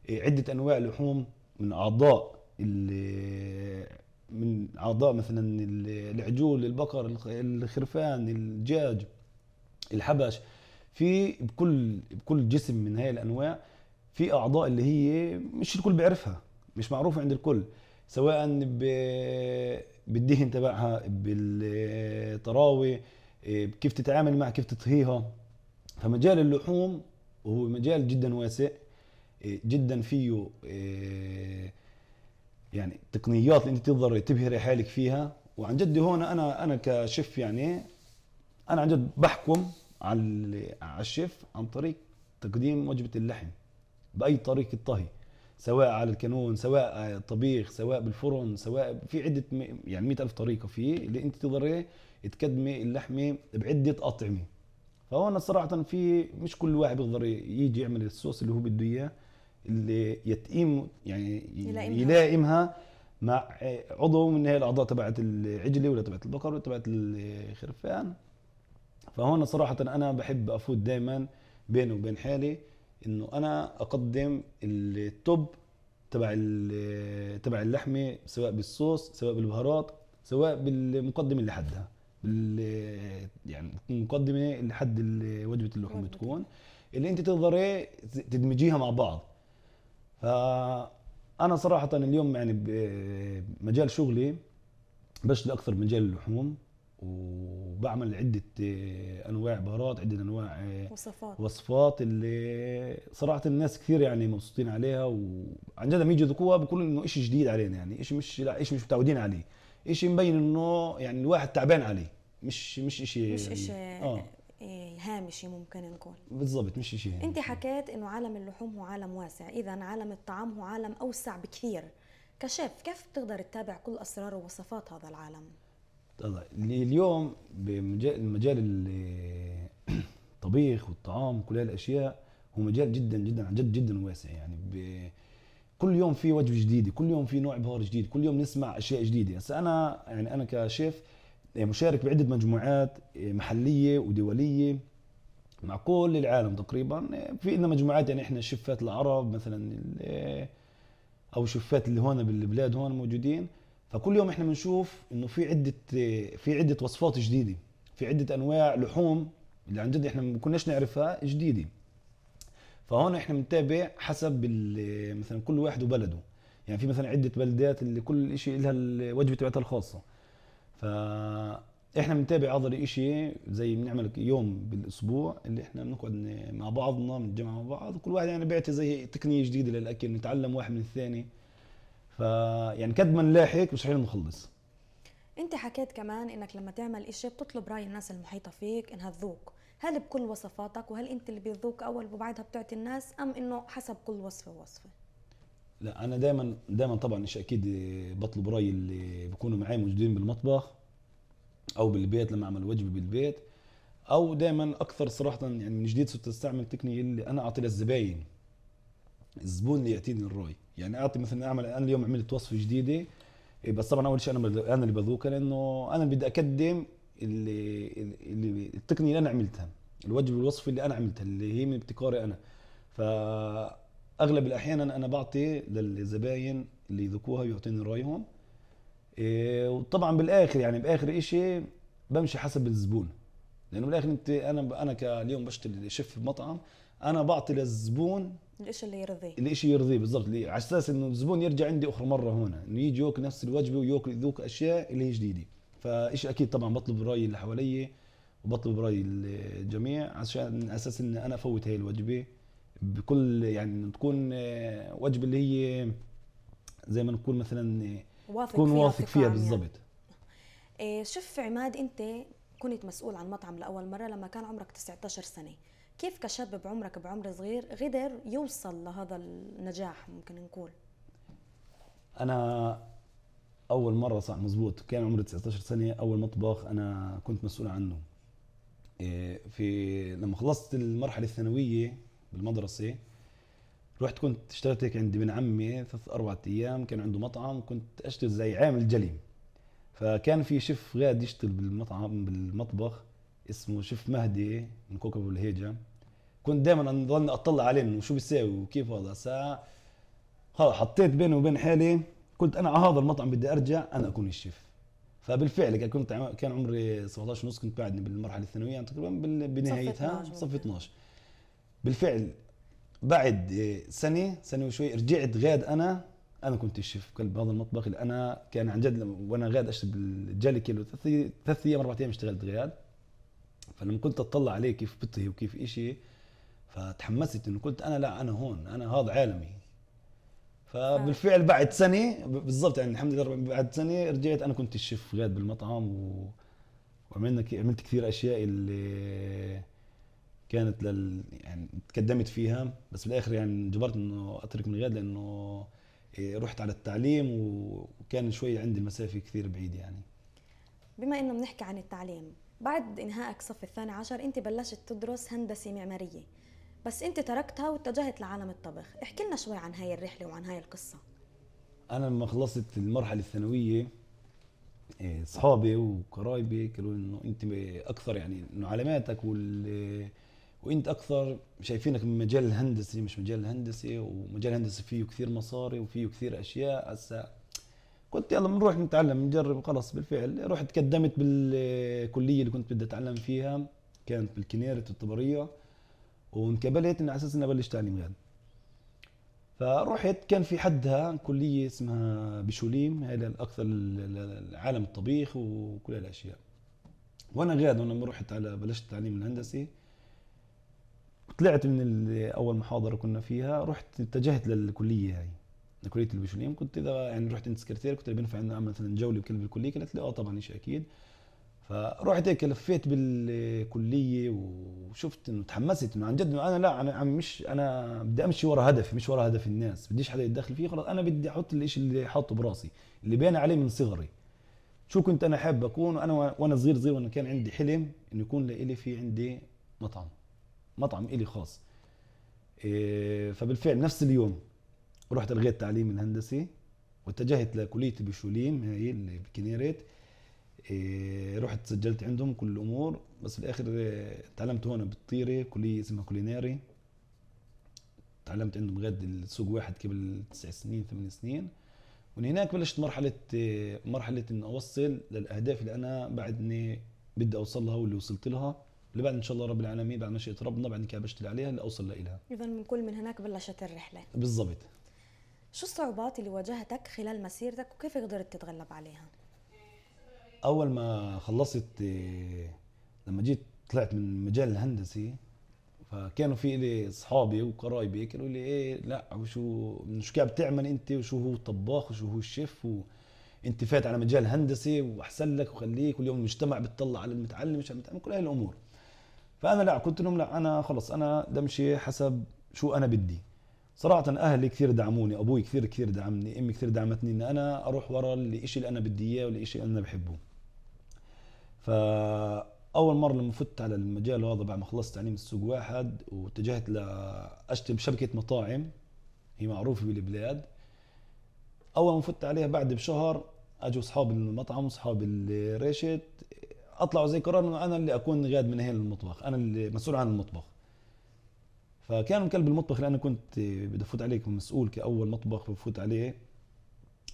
إيه، عده انواع لحوم من اعضاء اللي من اعضاء مثلا العجول البقر الخرفان الدجاج الحبش في بكل بكل جسم من هاي الانواع في اعضاء اللي هي مش الكل بيعرفها مش معروفه عند الكل سواء بالدهن تبعها بالطراوه آه، كيف تتعامل مع كيف تطهيها فمجال اللحوم هو مجال جدا واسع آه، جدا فيه آه، يعني تقنيات اللي انت تقدر تبهري حالك فيها وعن جد هون انا انا كشيف يعني انا عن جد بحكم على على الشيف عن طريق تقديم وجبه اللحم باي طريقه طهي سواء على الكانون سواء طبيخ سواء بالفرن سواء في عده يعني مئة ألف طريقه في اللي انت تقدري إيه تقدمي اللحمه بعده اطعمه فهون صراحه في مش كل واحد بيقدر يجي يعمل الصوص اللي هو بده اياه اللي يتقيم يعني يلائمها, مع عضو من هي الاعضاء تبعت العجله ولا تبعت البقر ولا تبعت الخرفان فهون صراحه انا بحب افوت دائما بيني وبين حالي انه انا اقدم التوب تبع تبع اللحمه سواء بالصوص سواء بالبهارات سواء بالمقدمه اللي حدها يعني المقدمه اللي حد وجبه اللحوم تكون اللي انت تقدري تدمجيها مع بعض فانا صراحه اليوم يعني بمجال شغلي بشتغل اكثر بمجال اللحوم وبعمل عده آه، انواع بهارات عده انواع آه، وصفات وصفات اللي صراحه الناس كثير يعني مبسوطين عليها وعن جد لما يجي يذوقوها بيقولوا انه شيء جديد علينا يعني شيء مش لا شيء مش متعودين عليه شيء مبين انه يعني الواحد تعبان عليه مش مش شيء مش شيء يعني اه إيه، هامشي ممكن نقول بالضبط مش شيء انت حكيت انه عالم اللحوم هو عالم واسع اذا عالم الطعام هو عالم اوسع بكثير كشيف كيف بتقدر تتابع كل اسرار ووصفات هذا العالم طبعا اليوم بمجال الطبيخ والطعام وكل هالاشياء هو مجال جدا جدا عن جد جدا واسع يعني كل يوم في وجبه جديده كل يوم في نوع بهار جديد كل يوم نسمع اشياء جديده هسه انا يعني انا كشيف مشارك بعدة مجموعات إيه، محلية ودولية مع كل العالم تقريبا إيه، في عندنا مجموعات يعني احنا شفات العرب مثلا إيه، او شفات اللي هون بالبلاد هون موجودين فكل يوم احنا بنشوف انه في عده في عده وصفات جديده في عده انواع لحوم اللي عن جد احنا ما كناش نعرفها جديده فهون احنا بنتابع حسب مثلا كل واحد وبلده يعني في مثلا عده بلدات اللي كل شيء لها الوجبه تبعتها الخاصه فاحنا بنتابع هذا الشيء زي بنعمل يوم بالاسبوع اللي احنا بنقعد مع بعضنا بنتجمع مع بعض وكل واحد يعني بيعطي زي تقنيه جديده للاكل نتعلم واحد من الثاني فيعني قد ما نلاحق مستحيل نخلص انت حكيت كمان انك لما تعمل اشي بتطلب راي الناس المحيطه فيك انها تذوق هل بكل وصفاتك وهل انت اللي بتذوق اول وبعدها بتعطي الناس ام انه حسب كل وصفه وصفه لا انا دايما دايما طبعا مش اكيد بطلب راي اللي بيكونوا معي موجودين بالمطبخ او بالبيت لما اعمل وجبه بالبيت او دايما اكثر صراحه يعني من جديد صرت استعمل تقنيه اللي انا اعطي للزباين الزبون اللي يعطيني الراي يعني اعطي مثلا اعمل انا اليوم عملت وصفه جديده إيه، بس طبعا اول شيء انا انا اللي بذوقها لانه انا بدي اقدم اللي, اللي التقنيه اللي انا عملتها الوجبه الوصفه اللي انا عملتها اللي هي من ابتكاري انا ف اغلب الاحيان انا بعطي للزباين اللي يذوقوها ويعطيني رايهم إيه وطبعا بالاخر يعني باخر شيء بمشي حسب الزبون لانه بالاخر انت انا انا كاليوم بشتغل شيف بمطعم انا بعطي للزبون الشيء اللي يرضيه الشيء يرضيه بالضبط على اساس انه الزبون يرجع عندي اخر مره هنا انه يجي ياكل نفس الوجبه وياكل يذوق اشياء اللي هي جديده فشيء اكيد طبعا بطلب راي اللي حواليي وبطلب راي الجميع عشان اساس ان انا افوت هاي الوجبه بكل يعني تكون آه، وجبه اللي هي زي ما نقول مثلا آه، واثق تكون واثق فيها بالضبط يعني. شوف عماد انت كنت مسؤول عن مطعم لاول مره لما كان عمرك 19 سنه كيف كشاب بعمرك بعمر صغير قدر يوصل لهذا النجاح ممكن نقول انا اول مره صح مزبوط كان عمري 19 سنه اول مطبخ انا كنت مسؤول عنه إيه، في لما خلصت المرحله الثانويه بالمدرسه رحت كنت اشتغلت هيك عند ابن عمي ثلاث اربع ايام كان عنده مطعم كنت اشتغل زي عامل جليم فكان في شيف غاد يشتغل بالمطعم بالمطبخ اسمه شيف مهدي من كوكب الهيجا كنت دائما اضل اطلع عليه انه شو بيساوي وكيف وضع ساعه حطيت بيني وبين حالي قلت انا على هذا المطعم بدي ارجع انا اكون الشيف فبالفعل كنت كان عمري 17 ونص كنت بعدني بالمرحله الثانويه تقريبا بنهايتها صف 12 بالفعل بعد سنه سنه وشوي رجعت غاد انا انا كنت الشيف بقلب هذا المطبخ اللي انا كان عن جد وانا غاد اشرب الجلي كيلو ثلاث ايام اربع ايام اشتغلت غاد فلما كنت اطلع عليه كيف بطهي وكيف إشي فتحمست انه قلت انا لا انا هون انا هذا عالمي فبالفعل بعد سنه بالضبط يعني الحمد لله بعد سنه رجعت انا كنت الشيف غاد بالمطعم و... وعملنا عملت كثير اشياء اللي كانت لل يعني تقدمت فيها بس بالاخر يعني انجبرت انه اترك من غير لانه إيه، رحت على التعليم وكان شوي عندي المسافه كثير بعيده يعني بما انه بنحكي عن التعليم بعد انهائك صف الثاني عشر انت بلشت تدرس هندسه معماريه بس انت تركتها واتجهت لعالم الطبخ احكي لنا شوي عن هاي الرحله وعن هاي القصه انا لما خلصت المرحله الثانويه اصحابي إيه، وقرايبي قالوا انه انت اكثر يعني انه علاماتك وال وانت اكثر شايفينك من مجال الهندسي مش مجال الهندسي ومجال الهندسي فيه كثير مصاري وفيه كثير اشياء هسه قلت يلا بنروح نتعلم نجرب خلص بالفعل رحت قدمت بالكليه اللي كنت بدي اتعلم فيها كانت بالكنيره الطبريه وانقبلت على اساس اني ابلش تعليم غاد فرحت كان في حدها كليه اسمها بشوليم هي الاكثر العالم الطبيخ وكل الاشياء وانا غاد وانا رحت على بلشت التعليم الهندسي طلعت من اول محاضره كنا فيها رحت اتجهت للكليه هاي لكليه البشوليم كنت اذا يعني رحت عند سكرتير قلت بينفع انه اعمل مثلا جوله بكلمه الكليه قالت لي اه طبعا شيء اكيد فرحت هيك لفيت بالكليه وشفت انه تحمست انه عن جد انه انا لا انا عم مش انا بدي امشي ورا هدفي مش ورا هدف الناس بديش حدا يتدخل فيه خلاص انا بدي احط الشيء اللي حاطه براسي اللي بين عليه من صغري شو كنت انا حابب اكون وانا وانا صغير صغير وانا كان عندي حلم انه يكون لإلي في عندي مطعم مطعم إلي خاص إيه، فبالفعل نفس اليوم رحت الغيت تعليم الهندسي واتجهت لكليه بشوليم هي اللي بكنيريت إيه، رحت سجلت عندهم كل الامور بس بالاخر إيه، تعلمت هون بالطيره كليه اسمها كوليناري تعلمت عندهم غد السوق واحد قبل تسع سنين ثمان سنين ومن هناك بلشت مرحله مرحله اني اوصل للاهداف اللي انا بعدني بدي اوصل لها واللي وصلت لها لبعد ان شاء الله رب العالمين بعد مشيئه ربنا بعد كده بشتغل عليها لاوصل لإلها اذا من كل من هناك بلشت الرحله بالضبط شو الصعوبات اللي واجهتك خلال مسيرتك وكيف قدرت تتغلب عليها اول ما خلصت آه، لما جيت طلعت من مجال الهندسي فكانوا في لي اصحابي وقرايبي قالوا لي ايه لا وشو شو قاعد بتعمل انت وشو هو طباخ وشو هو الشيف وانت فات على مجال هندسي واحسن لك وخليك واليوم المجتمع بتطلع على المتعلم مش المتعلم كل هاي الامور فانا لا قلت لهم لا انا خلص انا بمشي حسب شو انا بدي صراحة أهلي كثير دعموني، أبوي كثير كثير دعمني، أمي كثير دعمتني إن أنا أروح ورا الشيء اللي أنا بدي إياه والشيء اللي أنا بحبه. فأول مرة لما فت على المجال هذا بعد ما خلصت تعليم السوق واحد واتجهت لأشتم شبكة مطاعم هي معروفة بالبلاد. أول ما فت عليها بعد بشهر أجوا أصحاب المطعم أصحاب الريشت اطلعوا زي قرار انه انا اللي اكون قائد من هنا المطبخ انا اللي مسؤول عن المطبخ فكان مكلب المطبخ لانه كنت بدي افوت عليك مسؤول كاول مطبخ بفوت عليه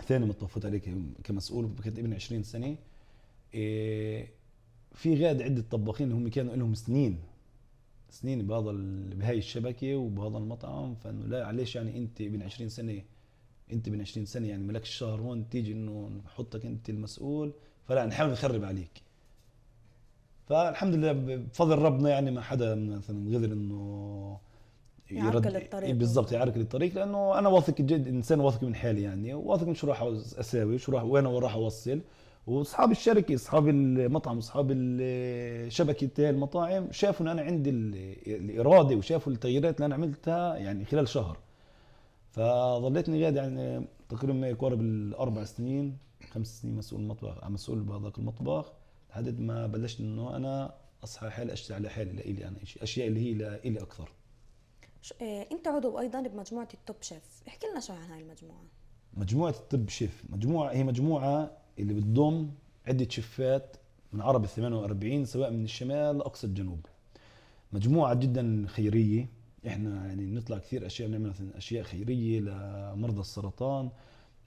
ثاني مطبخ بفوت عليه كمسؤول كنت ابن 20 سنه إيه، في غاد عده طباخين هم كانوا لهم سنين سنين بهذا بهاي الشبكه وبهذا المطعم فانه لا ليش يعني انت ابن 20 سنه انت ابن 20 سنه يعني ملك شهر هون تيجي انه نحطك انت المسؤول فلا نحاول نخرب عليك فالحمد لله بفضل ربنا يعني ما حدا مثلا قدر انه يعرقل الطريق إيه، بالضبط يعرقل الطريق لانه انا واثق جد انسان واثق من حالي يعني واثق من شو راح اساوي شو راح وين راح اوصل واصحاب الشركه اصحاب المطعم اصحاب شبكه المطاعم شافوا ان انا عندي الاراده وشافوا التغييرات اللي انا عملتها يعني خلال شهر فظليتني قاعد يعني تقريبا ما يقارب الاربع سنين خمس سنين مسؤول مطبخ مسؤول بهذاك المطبخ هدد ما بلشت انه انا اصحى حالي اشتغل على حالي لإلي انا شيء اشياء اللي هي لإلي اكثر إيه انت عضو ايضا بمجموعه التوب شيف احكي لنا شو عن هاي المجموعه مجموعه الطب شيف مجموعه هي مجموعه اللي بتضم عده شيفات من عرب ال 48 سواء من الشمال لاقصى الجنوب مجموعه جدا خيريه احنا يعني بنطلع كثير اشياء بنعمل مثلا اشياء خيريه لمرضى السرطان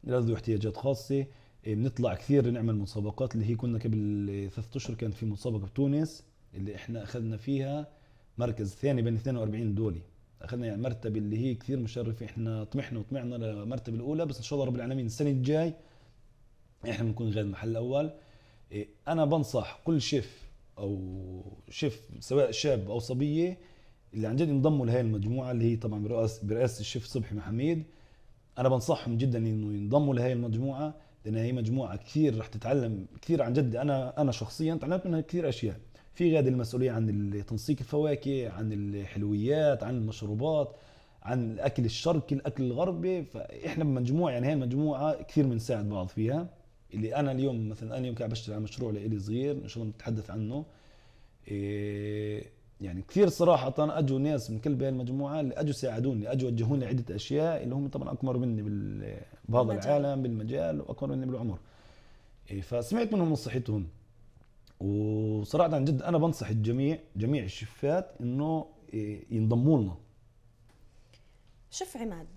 لذوي احتياجات خاصه إيه، بنطلع كثير نعمل مسابقات اللي هي كنا قبل ثلاث اشهر كان في مسابقه بتونس اللي احنا اخذنا فيها مركز ثاني بين 42 دولي اخذنا يعني مرتبه اللي هي كثير مشرفه احنا طمحنا وطمعنا للمرتبه الاولى بس ان شاء الله رب العالمين السنه الجاي احنا بنكون غير المحل الاول إيه، انا بنصح كل شيف او شيف سواء شاب او صبيه اللي عن جد انضموا لهي المجموعه اللي هي طبعا برئاسه برئاسه الشيف صبحي محميد انا بنصحهم جدا انه ينضموا لهي المجموعه لان هي مجموعه كثير رح تتعلم كثير عن جد انا انا شخصيا تعلمت منها كثير اشياء في غادي المسؤوليه عن تنسيق الفواكه عن الحلويات عن المشروبات عن الاكل الشرقي الاكل الغربي فاحنا بمجموعه يعني هي المجموعه كثير بنساعد بعض فيها اللي انا اليوم مثلا انا اليوم قاعد بشتغل على مشروع لإلي صغير ان شاء الله بنتحدث عنه إيه يعني كثير صراحة اجوا ناس من كل بين المجموعة اللي اجوا ساعدوني، اجوا وجهوني عدة اشياء اللي هم طبعا اكبر مني بهذا العالم بالمجال واكبر مني بالعمر. إيه، فسمعت منهم نصيحتهم وصراحة عن جد انا بنصح الجميع جميع الشفات انه إيه، ينضموا لنا. شوف عماد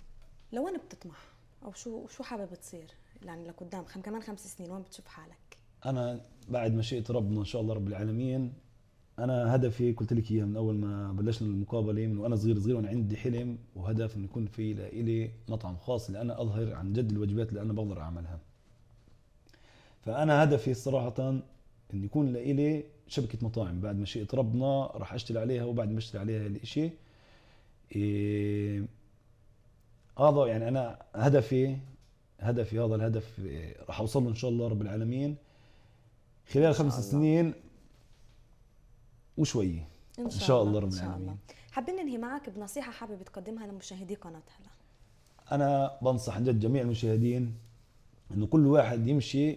لو بتطمح او شو شو حابب تصير يعني لقدام كمان خمس سنين وين بتشوف حالك؟ انا بعد مشيئة ربنا ان شاء الله رب العالمين انا هدفي قلت لك اياه من اول ما بلشنا المقابله من وانا صغير صغير وانا عندي حلم وهدف انه يكون في لإلي مطعم خاص اللي انا اظهر عن جد الوجبات اللي انا بقدر اعملها فانا هدفي صراحه انه يكون لإلي شبكه مطاعم بعد ما شئت ربنا راح اشتغل عليها وبعد ما اشتغل عليها الاشي إيه هذا يعني انا هدفي هدفي هذا الهدف إيه، راح اوصل له ان شاء الله رب العالمين خلال خمس سنين وشويه ان شاء, إن شاء الله رب العالمين حابين ننهي معك بنصيحه حابب تقدمها لمشاهدي قناه هلا انا بنصح عن جد جميع المشاهدين انه كل واحد يمشي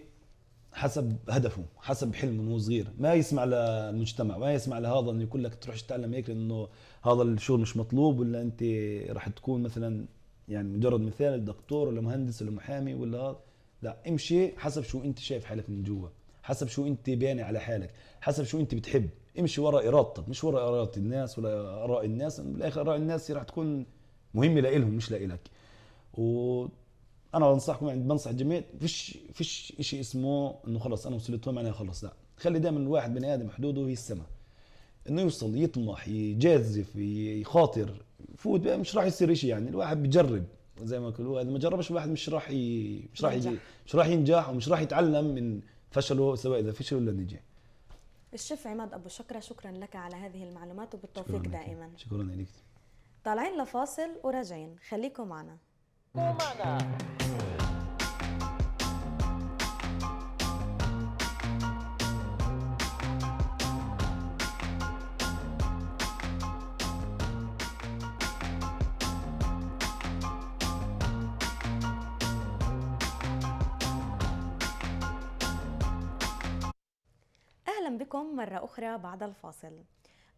حسب هدفه حسب حلمه وهو صغير ما يسمع للمجتمع ما يسمع لهذا انه يقول لك تروحش تتعلم هيك لانه هذا الشغل مش مطلوب ولا انت راح تكون مثلا يعني مجرد مثال دكتور ولا مهندس ولا محامي ولا هذا لا امشي حسب شو انت شايف حالك من جوا حسب شو انت باني على حالك حسب شو انت بتحب امشي ورا ارادتك مش ورا اراده الناس ولا اراء الناس بالاخر اراء الناس راح تكون مهمه لإلهم مش لإلك و انا بنصحكم عند يعني بنصح الجميع فيش فيش شيء اسمه انه خلص انا وصلت هون معناها خلص لا خلي دائما الواحد بني ادم حدوده هي السماء انه يوصل يطمح يجازف يخاطر يفوت مش راح يصير شيء يعني الواحد بجرب زي ما كل واحد ما جربش الواحد مش راح ي... مش راح ي... مش راح ينجح ومش راح يتعلم من فشله سواء اذا فشل ولا نجح الشيف عماد أبو شكرا شكرا لك على هذه المعلومات وبالتوفيق شكراً دائما شكرا لك طالعين لفاصل وراجعين خليكم معنا بكم مرة أخرى بعد الفاصل.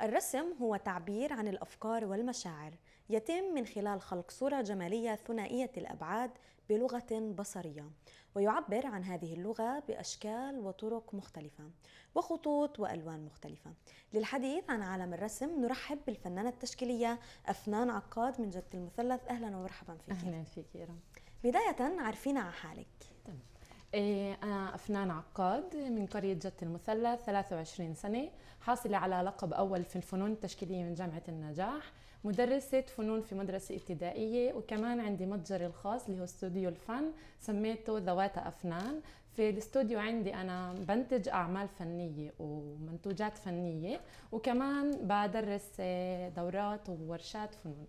الرسم هو تعبير عن الأفكار والمشاعر، يتم من خلال خلق صورة جمالية ثنائية الأبعاد بلغة بصرية، ويعبر عن هذه اللغة بأشكال وطرق مختلفة، وخطوط وألوان مختلفة. للحديث عن عالم الرسم نرحب بالفنانة التشكيلية أفنان عقاد من جدة المثلث، أهلا ومرحبا فيك. أهلا فيك إيران. بداية عرفينا عن حالك. تمام. إيه، أنا أفنان عقاد من قرية جت المثلث 23 سنة حاصلة على لقب أول في الفنون التشكيلية من جامعة النجاح مدرسة فنون في مدرسة ابتدائية وكمان عندي متجري الخاص اللي هو استوديو الفن سميته ذوات أفنان في الاستوديو عندي أنا بنتج أعمال فنية ومنتوجات فنية وكمان بدرس إيه، دورات وورشات فنون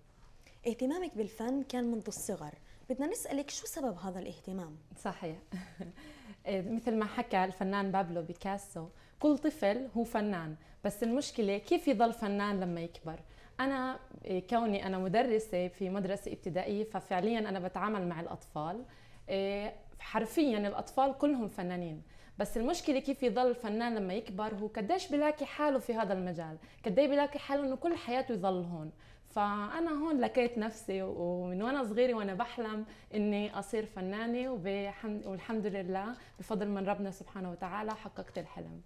اهتمامك بالفن كان منذ الصغر بدنا نسألك شو سبب هذا الاهتمام؟ صحيح إيه، مثل ما حكى الفنان بابلو بيكاسو كل طفل هو فنان بس المشكلة كيف يضل فنان لما يكبر أنا إيه، كوني أنا مدرسة في مدرسة ابتدائية ففعليا أنا بتعامل مع الأطفال إيه، حرفيا الأطفال كلهم فنانين بس المشكله كيف يضل الفنان لما يكبر هو قديش بلاقي حاله في هذا المجال قديش بلاقي حاله انه كل حياته يظل هون فانا هون لقيت نفسي ومن وانا صغيره وانا بحلم اني اصير فنانه والحمد لله بفضل من ربنا سبحانه وتعالى حققت الحلم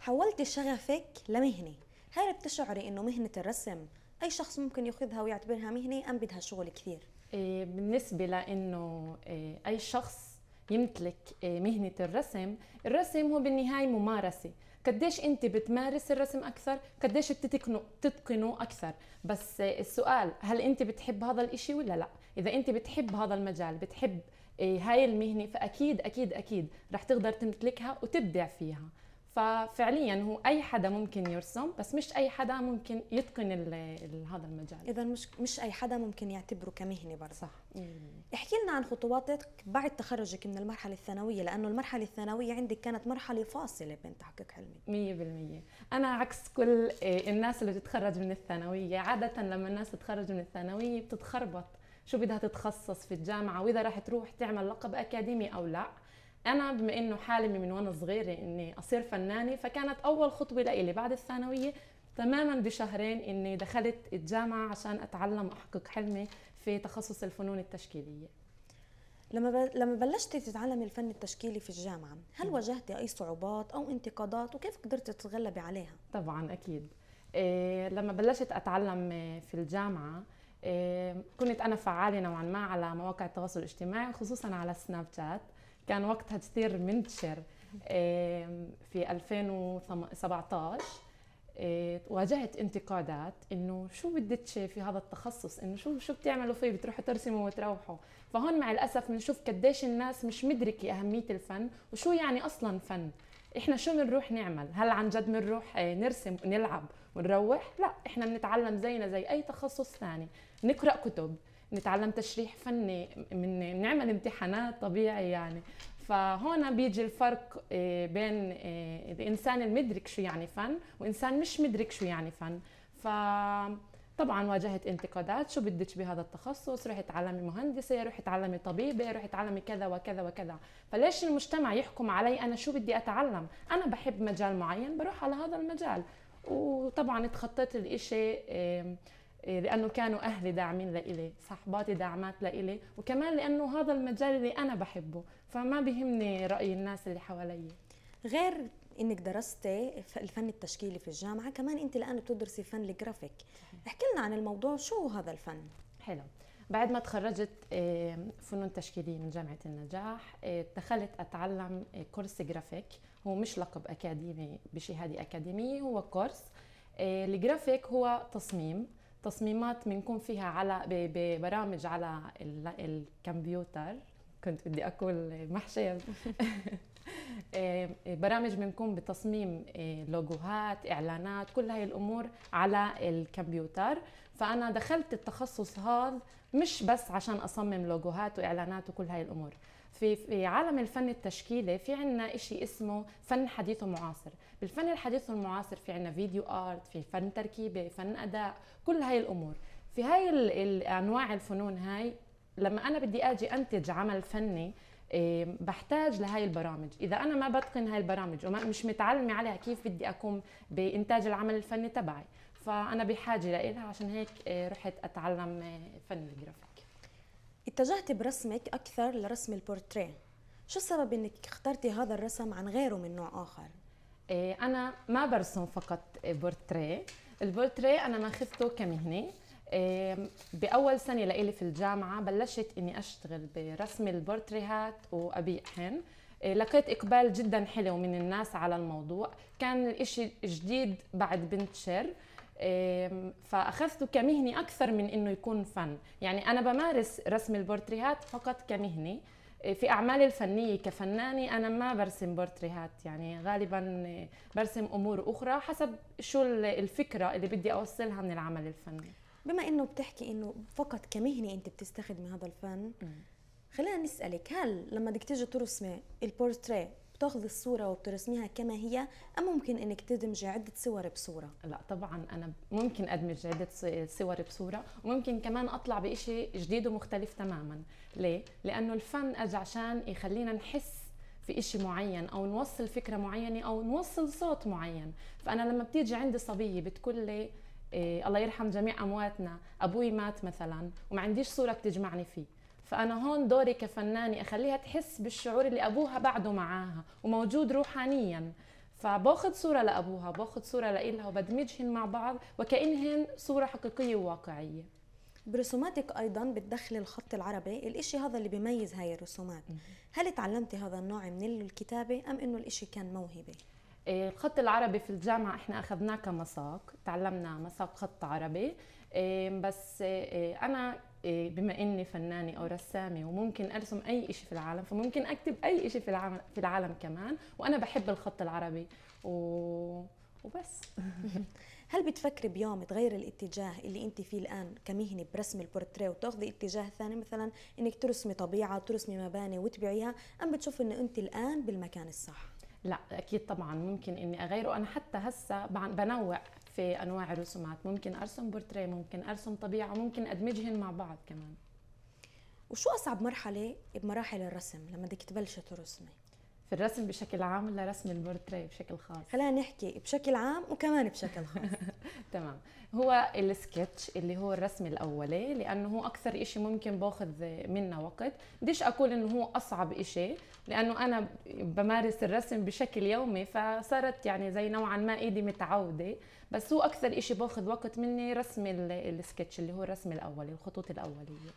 حولتي شغفك لمهنه هل بتشعري انه مهنه الرسم اي شخص ممكن ياخذها ويعتبرها مهنه ام بدها شغل كثير إيه، بالنسبه لانه إيه، اي شخص يمتلك إيه، مهنه الرسم الرسم هو بالنهايه ممارسه قديش انت بتمارس الرسم اكثر قديش بتتقنه تتقنه اكثر بس السؤال هل انت بتحب هذا الإشي ولا لا اذا انت بتحب هذا المجال بتحب إيه، هاي المهنه فاكيد اكيد اكيد رح تقدر تمتلكها وتبدع فيها ففعليا هو اي حدا ممكن يرسم بس مش اي حدا ممكن يتقن هذا المجال اذا مش مش اي حدا ممكن يعتبره كمهنه برضه صح احكي لنا عن خطواتك بعد تخرجك من المرحله الثانويه لانه المرحله الثانويه عندك كانت مرحله فاصله بين تحقيق حلمك 100% انا عكس كل آه، الناس اللي بتتخرج من الثانويه عاده لما الناس تتخرج من الثانويه بتتخربط شو بدها تتخصص في الجامعه واذا راح تروح تعمل لقب اكاديمي او لا انا بما انه حالمي من وانا صغيره اني اصير فنانه فكانت اول خطوه لإلي بعد الثانويه تماما بشهرين اني دخلت الجامعه عشان اتعلم احقق حلمي في تخصص الفنون التشكيليه لما ب... لما بلشتي تتعلمي الفن التشكيلي في الجامعه هل واجهتي اي صعوبات او انتقادات وكيف قدرتي تتغلبي عليها طبعا اكيد إيه لما بلشت اتعلم آه، في الجامعه إيه كنت انا فعاله نوعا ما على مواقع التواصل الاجتماعي خصوصا على سناب شات كان وقتها كثير منتشر في 2017 آه، واجهت انتقادات انه شو بدك في هذا التخصص انه شو شو بتعملوا فيه بتروحوا ترسموا وتروحوا فهون مع الاسف بنشوف قديش الناس مش مدركه اهميه الفن وشو يعني اصلا فن احنا شو بنروح نعمل هل عن جد بنروح آه، نرسم ونلعب ونروح لا احنا بنتعلم زينا زي اي تخصص ثاني نقرا كتب نتعلم تشريح فني من نعمل امتحانات طبيعي يعني فهون بيجي الفرق آه، بين الانسان آه، المدرك شو يعني فن وانسان مش مدرك شو يعني فن ف طبعا واجهت انتقادات شو بدك بهذا التخصص رح تعلمي مهندسه رح تعلمي طبيبه رح تعلمي كذا وكذا وكذا فليش المجتمع يحكم علي انا شو بدي اتعلم انا بحب مجال معين بروح على هذا المجال وطبعا تخطيت الاشي إيه، لانه كانوا اهلي داعمين لإلي صحباتي داعمات لإلي وكمان لانه هذا المجال اللي انا بحبه فما بيهمني راي الناس اللي حوالي غير انك درستي الفن التشكيلي في الجامعه كمان انت الان بتدرسي فن الجرافيك احكي لنا عن الموضوع شو هذا الفن حلو بعد ما تخرجت إيه، فنون تشكيلية من جامعة النجاح إيه، دخلت أتعلم كورس جرافيك هو مش لقب أكاديمي بشهادة أكاديمية هو كورس الجرافيك هو تصميم تصميمات بنكون فيها على ببرامج على الكمبيوتر كنت بدي اكل محشي إيه، برامج بنكون بتصميم إيه، لوجوهات اعلانات كل هاي الامور على الكمبيوتر فانا دخلت التخصص هذا مش بس عشان اصمم لوجوهات واعلانات وكل هاي الامور في في عالم الفن التشكيلي في عنا إشي اسمه فن حديث ومعاصر بالفن الحديث والمعاصر في عنا فيديو ارت في فن تركيبه فن اداء كل هاي الامور في هاي انواع الفنون هاي لما انا بدي اجي انتج عمل فني إيه، بحتاج لهاي البرامج اذا انا ما بتقن هاي البرامج ومش متعلمه عليها كيف بدي اقوم بانتاج العمل الفني تبعي فانا بحاجه لها عشان هيك إيه، رحت اتعلم إيه، فن الجرافيك اتجهت برسمك اكثر لرسم البورتريه شو السبب انك اخترتي هذا الرسم عن غيره من نوع اخر إيه، انا ما برسم فقط بورتريه البورتريه انا ماخذته كمهنه إيه، باول سنه لإلي في الجامعه بلشت اني اشتغل برسم البورتريهات وابيعهن إيه، لقيت اقبال جدا حلو من الناس على الموضوع كان الاشي جديد بعد بنت شر فاخذته كمهنه اكثر من انه يكون فن يعني انا بمارس رسم البورتريهات فقط كمهنه في اعمالي الفنيه كفنانه انا ما برسم بورتريهات يعني غالبا برسم امور اخرى حسب شو الفكره اللي بدي اوصلها من العمل الفني بما انه بتحكي انه فقط كمهنه انت بتستخدمي هذا الفن خلينا نسالك هل لما بدك تيجي ترسمي البورتريه بتاخذي الصوره وبترسميها كما هي ام ممكن انك تدمجي عده صور بصوره لا طبعا انا ممكن ادمج عده صور بصوره وممكن كمان اطلع بشيء جديد ومختلف تماما ليه لانه الفن اجى عشان يخلينا نحس في إشي معين أو نوصل فكرة معينة أو نوصل صوت معين فأنا لما بتيجي عندي صبية بتقول لي إيه الله يرحم جميع أمواتنا أبوي مات مثلا وما عنديش صورة بتجمعني فيه فانا هون دوري كفنانه اخليها تحس بالشعور اللي ابوها بعده معاها وموجود روحانيا فباخذ صوره لابوها باخذ صوره لإلها وبدمجهن مع بعض وكانهن صوره حقيقيه وواقعيه برسوماتك ايضا بتدخلي الخط العربي الاشي هذا اللي بيميز هاي الرسومات هل تعلمتي هذا النوع من الكتابه ام انه الاشي كان موهبه إيه، الخط العربي في الجامعة احنا اخذناه كمساق تعلمنا مساق خط عربي إيه، بس إيه، انا إيه، بما اني فنانه او رسامه وممكن ارسم اي شيء في العالم فممكن اكتب اي شيء في العالم في العالم كمان وانا بحب الخط العربي و... وبس هل بتفكري بيوم تغير الاتجاه اللي انت فيه الان كمهنه برسم البورتريه وتاخذي اتجاه ثاني مثلا انك ترسمي طبيعه ترسمي مباني وتبيعيها ام بتشوفي انه انت الان بالمكان الصح لا اكيد طبعا ممكن اني اغيره انا حتى هسه بنوع في انواع الرسومات ممكن ارسم بورتريه ممكن ارسم طبيعه ممكن ادمجهن مع بعض كمان وشو اصعب مرحله بمراحل الرسم لما بدك تبلشي ترسمي في الرسم بشكل عام ولا رسم البورتريه بشكل خاص خلينا نحكي بشكل عام وكمان بشكل خاص تمام هو السكتش اللي هو الرسم الاولي لانه هو اكثر شيء ممكن باخذ منه وقت بديش اقول انه هو اصعب شيء لانه انا بمارس الرسم بشكل يومي فصارت يعني زي نوعا ما ايدي متعوده بس هو اكثر شيء باخذ وقت مني رسم السكتش اللي هو الرسم الاولي الخطوط الاوليه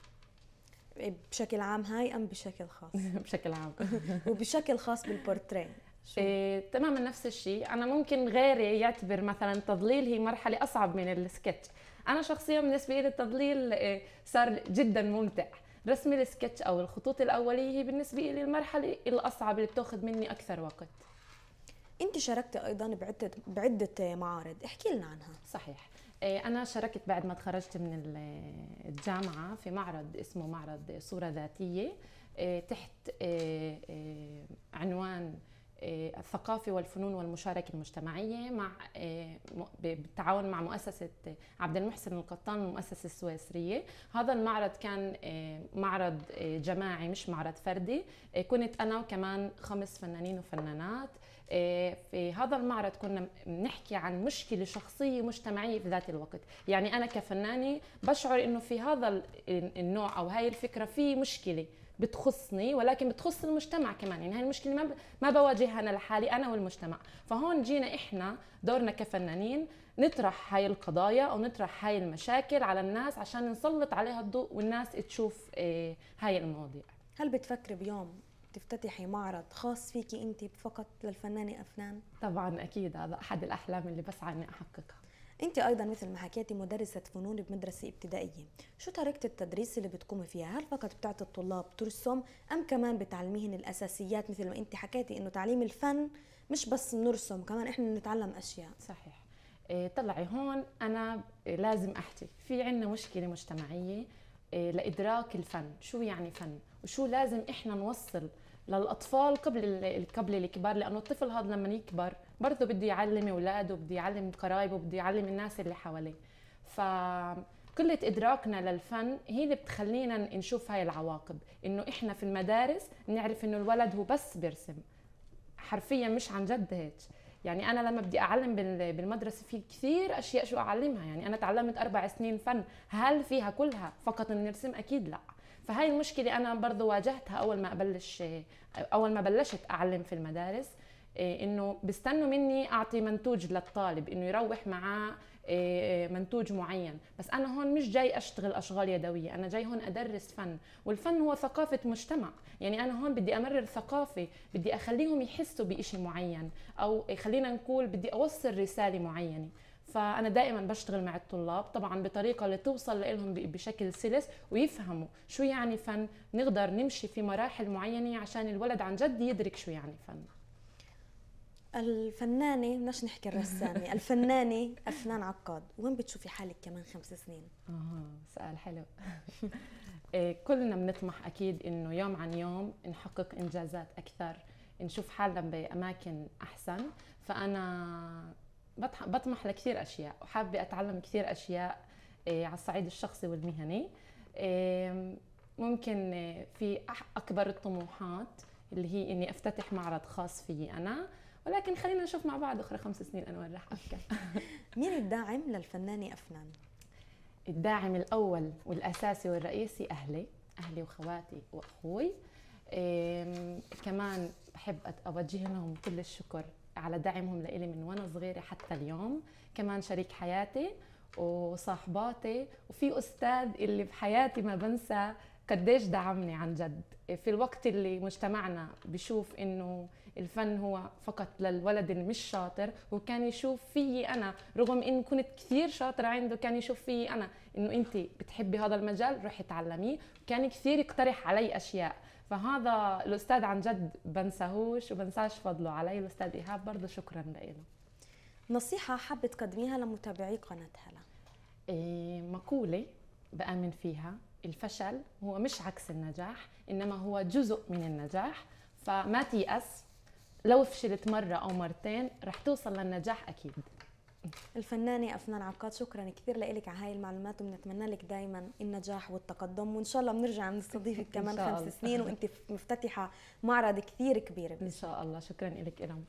إيه، بشكل عام هاي ام بشكل خاص بشكل عام وبشكل خاص بالبورتريه إيه، تماما نفس الشيء انا ممكن غيري يعتبر مثلا التضليل هي مرحله اصعب من السكتش انا شخصيا بالنسبه لي التضليل إيه، صار جدا ممتع رسم السكتش او الخطوط الاوليه هي بالنسبه لي المرحله الاصعب اللي بتاخذ مني اكثر وقت انت شاركتي ايضا بعده بعده معارض احكي لنا عنها صحيح إيه، انا شاركت بعد ما تخرجت من الجامعه في معرض اسمه معرض صوره ذاتيه إيه، تحت إيه، عنوان الثقافة والفنون والمشاركة المجتمعية مع بالتعاون مع مؤسسة عبد المحسن القطان المؤسسة السويسرية هذا المعرض كان معرض جماعي مش معرض فردي كنت أنا وكمان خمس فنانين وفنانات آه، في هذا المعرض كنا بنحكي عن مشكله شخصيه مجتمعيه في ذات الوقت يعني انا كفنانه بشعر انه في هذا النوع او هاي الفكره في مشكله بتخصني ولكن بتخص المجتمع كمان يعني هاي المشكله ما ما بواجهها انا لحالي انا والمجتمع فهون جينا احنا دورنا كفنانين نطرح هاي القضايا او نطرح هاي المشاكل على الناس عشان نسلط عليها الضوء والناس تشوف آه، هاي المواضيع هل بتفكري بيوم تفتتحي معرض خاص فيكي انت فقط للفنانه افنان طبعا اكيد هذا احد الاحلام اللي بسعى اني احققها انت ايضا مثل ما حكيتي مدرسه فنون بمدرسه ابتدائيه شو طريقه التدريس اللي بتقومي فيها هل فقط بتعطي الطلاب ترسم ام كمان بتعلميهن الاساسيات مثل ما انت حكيتي انه تعليم الفن مش بس نرسم كمان احنا نتعلم اشياء صحيح إيه، طلعي هون انا لازم احكي في عندنا مشكله مجتمعيه إيه، لادراك الفن شو يعني فن وشو لازم احنا نوصل للاطفال قبل قبل الكبار لانه الطفل هذا لما يكبر برضه بده يعلم اولاده بده يعلم قرايبه بده يعلم الناس اللي حواليه ف إدراكنا للفن هي اللي بتخلينا نشوف هاي العواقب إنه إحنا في المدارس نعرف إنه الولد هو بس بيرسم حرفيا مش عن جد هيك يعني انا لما بدي اعلم بالمدرسه في كثير اشياء شو اعلمها يعني انا تعلمت اربع سنين فن هل فيها كلها فقط نرسم اكيد لا فهاي المشكله انا برضه واجهتها اول ما ابلش اول ما بلشت اعلم في المدارس إيه، انه بيستنوا مني اعطي منتوج للطالب انه يروح معاه إيه، منتوج معين بس انا هون مش جاي اشتغل اشغال يدويه انا جاي هون ادرس فن والفن هو ثقافه مجتمع يعني انا هون بدي امرر ثقافه بدي اخليهم يحسوا بشيء معين او خلينا نقول بدي اوصل رساله معينه فانا دائما بشتغل مع الطلاب طبعا بطريقه اللي توصل لهم بشكل سلس ويفهموا شو يعني فن نقدر نمشي في مراحل معينه عشان الولد عن جد يدرك شو يعني فن الفنانة بدناش نحكي الرسامة الفنانة أفنان عقاد وين بتشوفي حالك كمان خمس سنين؟ آه سؤال حلو إيه، كلنا بنطمح أكيد إنه يوم عن يوم نحقق إنجازات أكثر نشوف حالنا بأماكن أحسن فأنا بطمح لكثير اشياء وحابه اتعلم كثير اشياء آه، على الصعيد الشخصي والمهني ممكن آه، في اكبر الطموحات اللي هي اني افتتح معرض خاص فيي انا ولكن خلينا نشوف مع بعض اخر خمس سنين انا وين راح افكر مين الداعم للفنانه افنان الداعم الاول والاساسي والرئيسي اهلي اهلي وخواتي واخوي كمان بحب اوجه لهم كل الشكر على دعمهم لإلي من وأنا صغيرة حتى اليوم كمان شريك حياتي وصاحباتي وفي أستاذ اللي بحياتي ما بنسى قديش دعمني عن جد في الوقت اللي مجتمعنا بشوف انه الفن هو فقط للولد المش شاطر وكان يشوف فيي انا رغم ان كنت كثير شاطرة عنده كان يشوف فيي انا انه انت بتحبي هذا المجال روحي تعلميه كان كثير يقترح علي اشياء فهذا الاستاذ عن جد بنساهوش وبنساش فضله علي الاستاذ ايهاب برضه شكرا له نصيحه حابه تقدميها لمتابعي قناه هلا إيه مقوله بامن فيها الفشل هو مش عكس النجاح انما هو جزء من النجاح فما تيأس لو فشلت مرة أو مرتين رح توصل للنجاح أكيد الفنانة أفنان عقاد شكرا كثير لك على هاي المعلومات وبنتمنى لك دائما النجاح والتقدم وإن شاء الله بنرجع بنستضيفك كمان خمس سنين وأنت مفتتحة معرض كثير كبير بس. إن شاء الله شكرا لك إلهم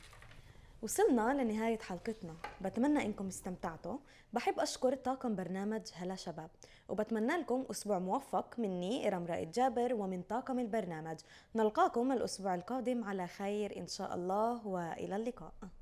وصلنا لنهاية حلقتنا بتمنى إنكم استمتعتوا بحب أشكر طاقم برنامج هلا شباب وبتمنى لكم أسبوع موفق مني إرم رائد جابر ومن طاقم البرنامج نلقاكم الأسبوع القادم على خير إن شاء الله وإلى اللقاء